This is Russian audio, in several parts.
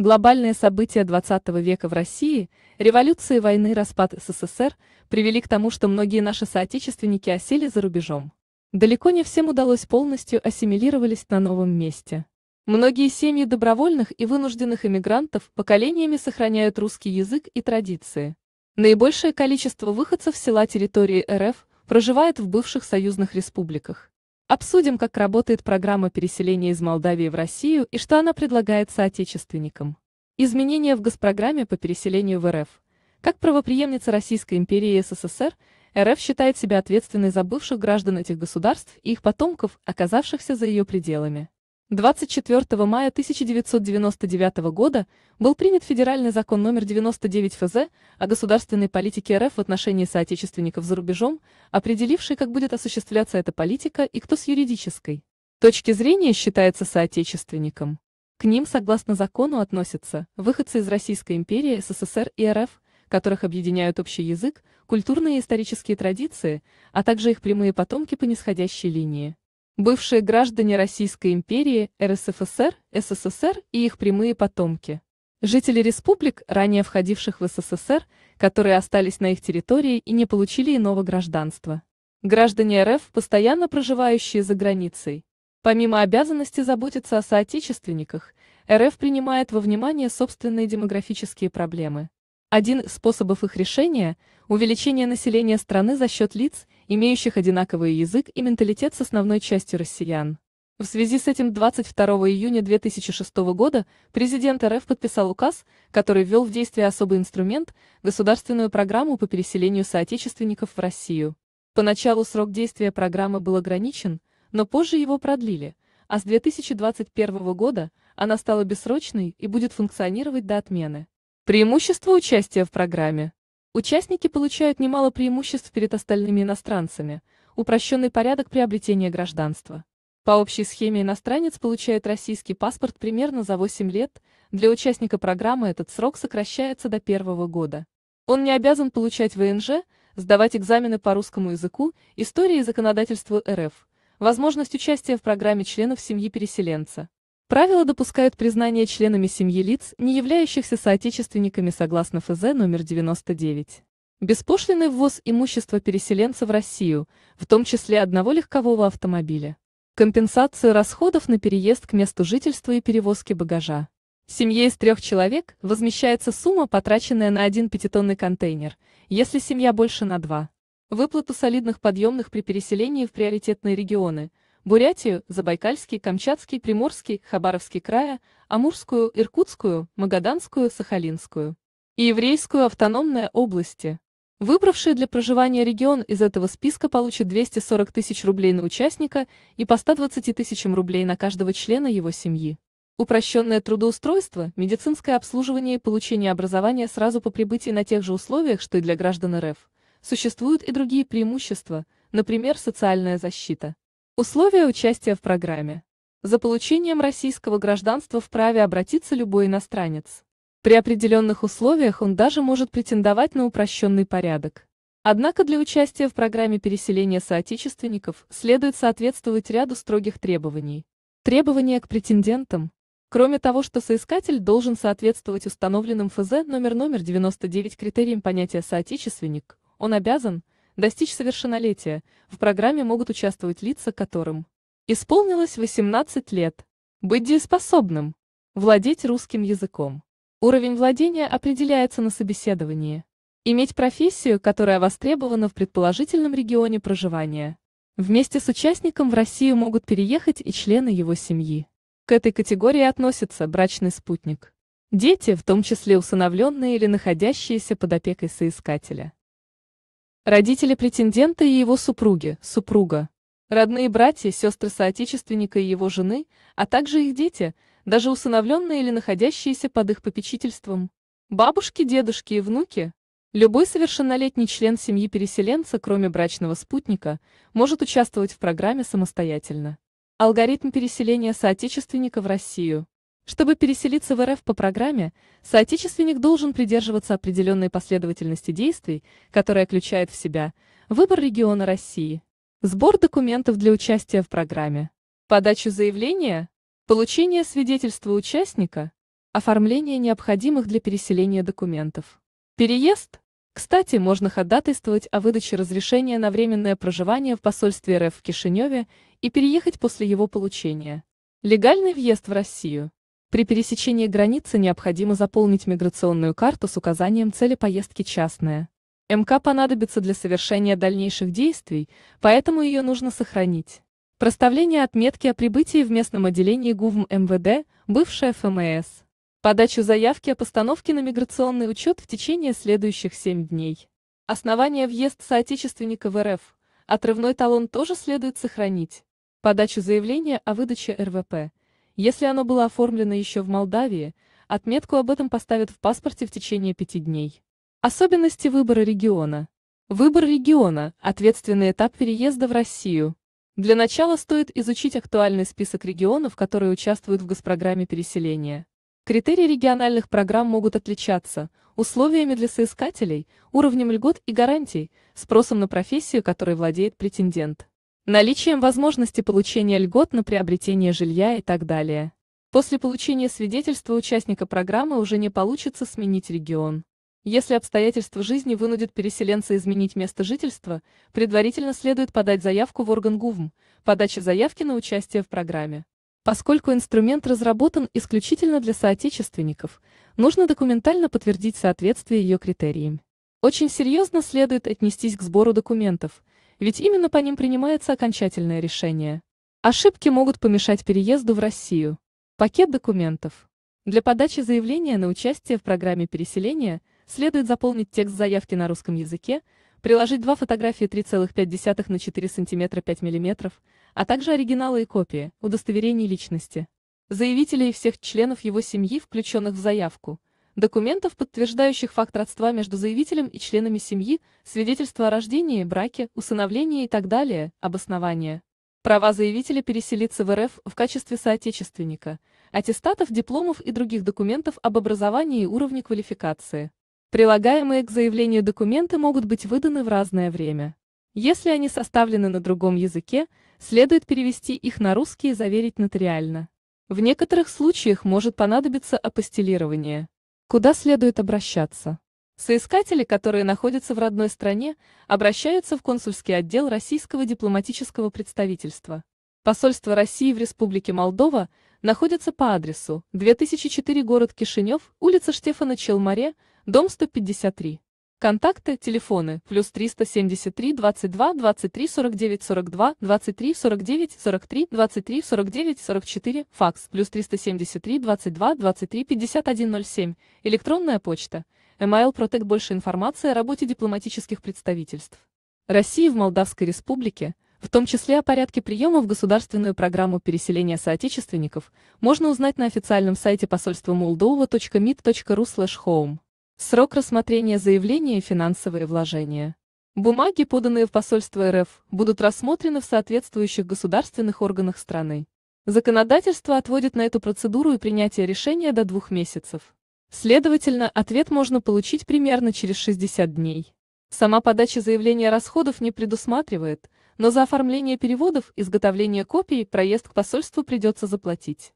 Глобальные события XX века в России, революции, войны, распад СССР привели к тому, что многие наши соотечественники осели за рубежом. Далеко не всем удалось полностью ассимилировались на новом месте. Многие семьи добровольных и вынужденных иммигрантов поколениями сохраняют русский язык и традиции. Наибольшее количество выходцев села территории РФ проживает в бывших союзных республиках. Обсудим, как работает программа переселения из Молдавии в Россию и что она предлагает соотечественникам. Изменения в госпрограмме по переселению в РФ. Как правоприемница Российской империи и СССР, РФ считает себя ответственной за бывших граждан этих государств и их потомков, оказавшихся за ее пределами. 24 мая 1999 года был принят федеральный закон номер 99 ФЗ о государственной политике РФ в отношении соотечественников за рубежом, определивший, как будет осуществляться эта политика и кто с юридической точки зрения считается соотечественником. К ним, согласно закону, относятся выходцы из Российской империи, СССР и РФ, которых объединяют общий язык, культурные и исторические традиции, а также их прямые потомки по нисходящей линии бывшие граждане Российской империи, РСФСР, СССР и их прямые потомки. Жители республик, ранее входивших в СССР, которые остались на их территории и не получили иного гражданства. Граждане РФ, постоянно проживающие за границей. Помимо обязанности заботиться о соотечественниках, РФ принимает во внимание собственные демографические проблемы. Один из способов их решения – увеличение населения страны за счет лиц – имеющих одинаковый язык и менталитет с основной частью россиян. В связи с этим 22 июня 2006 года президент РФ подписал указ, который ввел в действие особый инструмент – государственную программу по переселению соотечественников в Россию. Поначалу срок действия программы был ограничен, но позже его продлили, а с 2021 года она стала бессрочной и будет функционировать до отмены. Преимущество участия в программе – Участники получают немало преимуществ перед остальными иностранцами, упрощенный порядок приобретения гражданства. По общей схеме иностранец получает российский паспорт примерно за 8 лет, для участника программы этот срок сокращается до первого года. Он не обязан получать ВНЖ, сдавать экзамены по русскому языку, истории и законодательству РФ, возможность участия в программе членов семьи переселенца. Правила допускают признание членами семьи лиц, не являющихся соотечественниками согласно ФЗ номер 99. Беспошлиный ввоз имущества переселенца в Россию, в том числе одного легкового автомобиля. Компенсацию расходов на переезд к месту жительства и перевозки багажа. Семье из трех человек возмещается сумма, потраченная на один пятитонный контейнер, если семья больше на два. Выплату солидных подъемных при переселении в приоритетные регионы – Бурятию, Забайкальский, Камчатский, Приморский, Хабаровский края, Амурскую, Иркутскую, Магаданскую, Сахалинскую и Еврейскую автономные области. Выбравший для проживания регион из этого списка получит 240 тысяч рублей на участника и по 120 тысячам рублей на каждого члена его семьи. Упрощенное трудоустройство, медицинское обслуживание и получение образования сразу по прибытии на тех же условиях, что и для граждан РФ. Существуют и другие преимущества, например, социальная защита. Условия участия в программе. За получением российского гражданства вправе обратиться любой иностранец. При определенных условиях он даже может претендовать на упрощенный порядок. Однако для участия в программе переселения соотечественников следует соответствовать ряду строгих требований. Требования к претендентам. Кроме того, что соискатель должен соответствовать установленным ФЗ номер номер 99 критериям понятия «соотечественник», он обязан – достичь совершеннолетия, в программе могут участвовать лица, которым исполнилось 18 лет, быть дееспособным, владеть русским языком. Уровень владения определяется на собеседовании. Иметь профессию, которая востребована в предположительном регионе проживания. Вместе с участником в Россию могут переехать и члены его семьи. К этой категории относится брачный спутник. Дети, в том числе усыновленные или находящиеся под опекой соискателя. Родители претендента и его супруги, супруга. Родные братья, сестры соотечественника и его жены, а также их дети, даже усыновленные или находящиеся под их попечительством. Бабушки, дедушки и внуки. Любой совершеннолетний член семьи переселенца, кроме брачного спутника, может участвовать в программе самостоятельно. Алгоритм переселения соотечественника в Россию. Чтобы переселиться в РФ по программе, соотечественник должен придерживаться определенной последовательности действий, которая включает в себя выбор региона России, сбор документов для участия в программе, подачу заявления, получение свидетельства участника, оформление необходимых для переселения документов. Переезд. Кстати, можно ходатайствовать о выдаче разрешения на временное проживание в посольстве РФ в Кишиневе и переехать после его получения. Легальный въезд в Россию. При пересечении границы необходимо заполнить миграционную карту с указанием цели поездки частная. МК понадобится для совершения дальнейших действий, поэтому ее нужно сохранить. Проставление отметки о прибытии в местном отделении ГУВМ МВД, бывшая ФМС. Подачу заявки о постановке на миграционный учет в течение следующих 7 дней. Основание въезд соотечественника в РФ. Отрывной талон тоже следует сохранить. Подачу заявления о выдаче РВП если оно было оформлено еще в Молдавии, отметку об этом поставят в паспорте в течение пяти дней. Особенности выбора региона. Выбор региона – ответственный этап переезда в Россию. Для начала стоит изучить актуальный список регионов, которые участвуют в госпрограмме переселения. Критерии региональных программ могут отличаться условиями для соискателей, уровнем льгот и гарантий, спросом на профессию, которой владеет претендент наличием возможности получения льгот на приобретение жилья и так далее. После получения свидетельства участника программы уже не получится сменить регион. Если обстоятельства жизни вынудят переселенца изменить место жительства, предварительно следует подать заявку в орган ГУВМ, подача заявки на участие в программе. Поскольку инструмент разработан исключительно для соотечественников, нужно документально подтвердить соответствие ее критериям. Очень серьезно следует отнестись к сбору документов, ведь именно по ним принимается окончательное решение. Ошибки могут помешать переезду в Россию. Пакет документов. Для подачи заявления на участие в программе переселения следует заполнить текст заявки на русском языке, приложить два фотографии 3,5 на 4 см 5 мм, а также оригиналы и копии, удостоверений личности. Заявителя и всех членов его семьи, включенных в заявку – документов, подтверждающих факт родства между заявителем и членами семьи, свидетельства о рождении, браке, усыновлении и так далее, обоснование. Права заявителя переселиться в РФ в качестве соотечественника, аттестатов, дипломов и других документов об образовании и уровне квалификации. Прилагаемые к заявлению документы могут быть выданы в разное время. Если они составлены на другом языке, следует перевести их на русский и заверить нотариально. В некоторых случаях может понадобиться апостелирование. Куда следует обращаться? Соискатели, которые находятся в родной стране, обращаются в консульский отдел российского дипломатического представительства. Посольство России в Республике Молдова находится по адресу 2004 город Кишинев, улица Штефана Челмаре, дом 153. Контакты, телефоны, плюс 373 22 23 49 42 23 49 43 23 49 44, факс, плюс 373 22 23 51 07, электронная почта, email Protect больше информации о работе дипломатических представительств. России в Молдавской Республике, в том числе о порядке приема в государственную программу переселения соотечественников, можно узнать на официальном сайте посольства moldova.mit.ru home. Срок рассмотрения заявления и финансовые вложения. Бумаги, поданные в посольство РФ, будут рассмотрены в соответствующих государственных органах страны. Законодательство отводит на эту процедуру и принятие решения до двух месяцев. Следовательно, ответ можно получить примерно через 60 дней. Сама подача заявления расходов не предусматривает, но за оформление переводов, изготовление копий, проезд к посольству придется заплатить.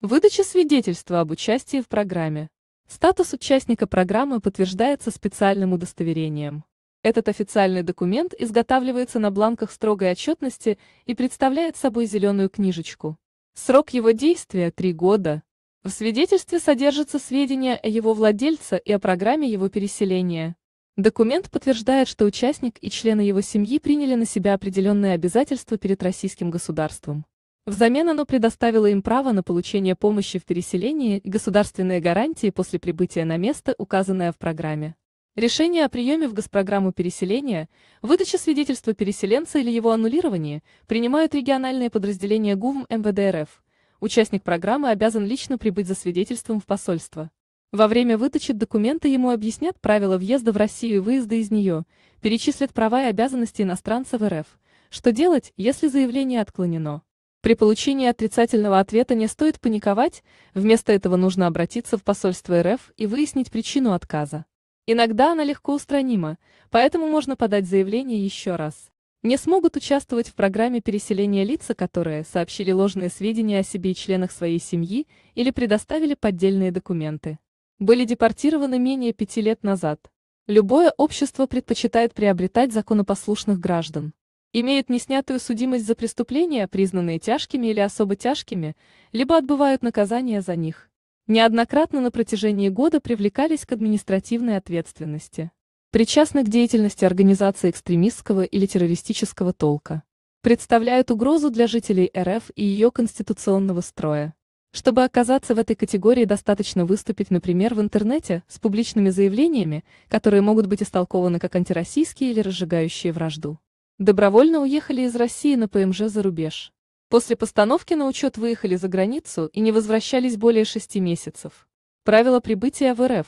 Выдача свидетельства об участии в программе. Статус участника программы подтверждается специальным удостоверением. Этот официальный документ изготавливается на бланках строгой отчетности и представляет собой зеленую книжечку. Срок его действия – три года. В свидетельстве содержатся сведения о его владельце и о программе его переселения. Документ подтверждает, что участник и члены его семьи приняли на себя определенные обязательства перед российским государством. Взамен оно предоставило им право на получение помощи в переселении и государственные гарантии после прибытия на место, указанное в программе. Решение о приеме в госпрограмму переселения, выдаче свидетельства переселенца или его аннулировании принимают региональные подразделения ГУВМ МВД РФ. Участник программы обязан лично прибыть за свидетельством в посольство. Во время выдачи документа ему объяснят правила въезда в Россию и выезда из нее, перечислят права и обязанности иностранца в РФ, что делать, если заявление отклонено. При получении отрицательного ответа не стоит паниковать, вместо этого нужно обратиться в посольство РФ и выяснить причину отказа. Иногда она легко устранима, поэтому можно подать заявление еще раз. Не смогут участвовать в программе переселения лица, которые сообщили ложные сведения о себе и членах своей семьи или предоставили поддельные документы. Были депортированы менее пяти лет назад. Любое общество предпочитает приобретать законопослушных граждан имеют неснятую судимость за преступления, признанные тяжкими или особо тяжкими, либо отбывают наказание за них. Неоднократно на протяжении года привлекались к административной ответственности. Причастны к деятельности организации экстремистского или террористического толка. Представляют угрозу для жителей РФ и ее конституционного строя. Чтобы оказаться в этой категории, достаточно выступить, например, в интернете с публичными заявлениями, которые могут быть истолкованы как антироссийские или разжигающие вражду добровольно уехали из России на ПМЖ за рубеж. После постановки на учет выехали за границу и не возвращались более шести месяцев. Правило прибытия в РФ.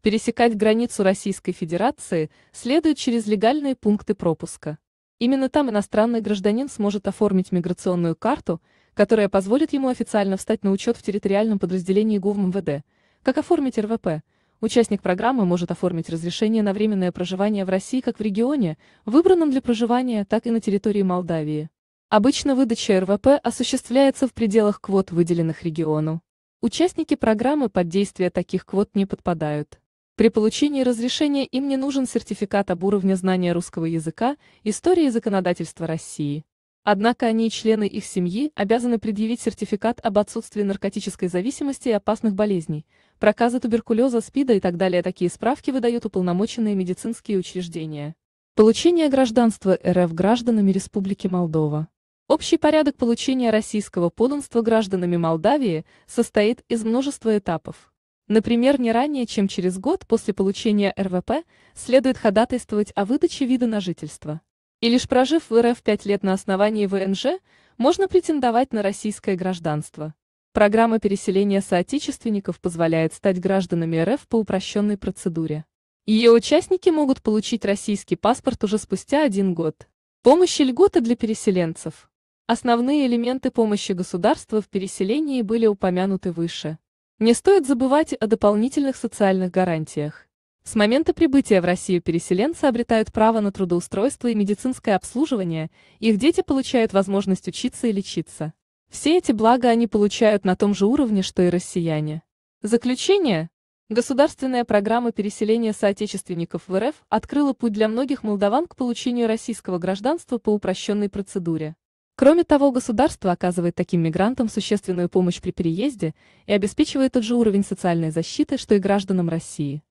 Пересекать границу Российской Федерации следует через легальные пункты пропуска. Именно там иностранный гражданин сможет оформить миграционную карту, которая позволит ему официально встать на учет в территориальном подразделении ГУВ МВД. Как оформить РВП? участник программы может оформить разрешение на временное проживание в России как в регионе, выбранном для проживания, так и на территории Молдавии. Обычно выдача РВП осуществляется в пределах квот, выделенных региону. Участники программы под действие таких квот не подпадают. При получении разрешения им не нужен сертификат об уровне знания русского языка, истории и законодательства России. Однако они и члены их семьи обязаны предъявить сертификат об отсутствии наркотической зависимости и опасных болезней, проказы туберкулеза, СПИДа и так далее. Такие справки выдают уполномоченные медицинские учреждения. Получение гражданства РФ гражданами Республики Молдова. Общий порядок получения российского подданства гражданами Молдавии состоит из множества этапов. Например, не ранее, чем через год после получения РВП, следует ходатайствовать о выдаче вида на жительство. И лишь прожив в РФ пять лет на основании ВНЖ, можно претендовать на российское гражданство. Программа переселения соотечественников позволяет стать гражданами РФ по упрощенной процедуре. Ее участники могут получить российский паспорт уже спустя один год. Помощь и льготы для переселенцев. Основные элементы помощи государства в переселении были упомянуты выше. Не стоит забывать о дополнительных социальных гарантиях. С момента прибытия в Россию переселенцы обретают право на трудоустройство и медицинское обслуживание, их дети получают возможность учиться и лечиться. Все эти блага они получают на том же уровне, что и россияне. Заключение. Государственная программа переселения соотечественников в РФ открыла путь для многих молдаван к получению российского гражданства по упрощенной процедуре. Кроме того, государство оказывает таким мигрантам существенную помощь при переезде и обеспечивает тот же уровень социальной защиты, что и гражданам России.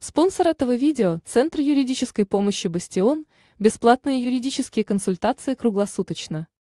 Спонсор этого видео – Центр юридической помощи «Бастион», бесплатные юридические консультации круглосуточно.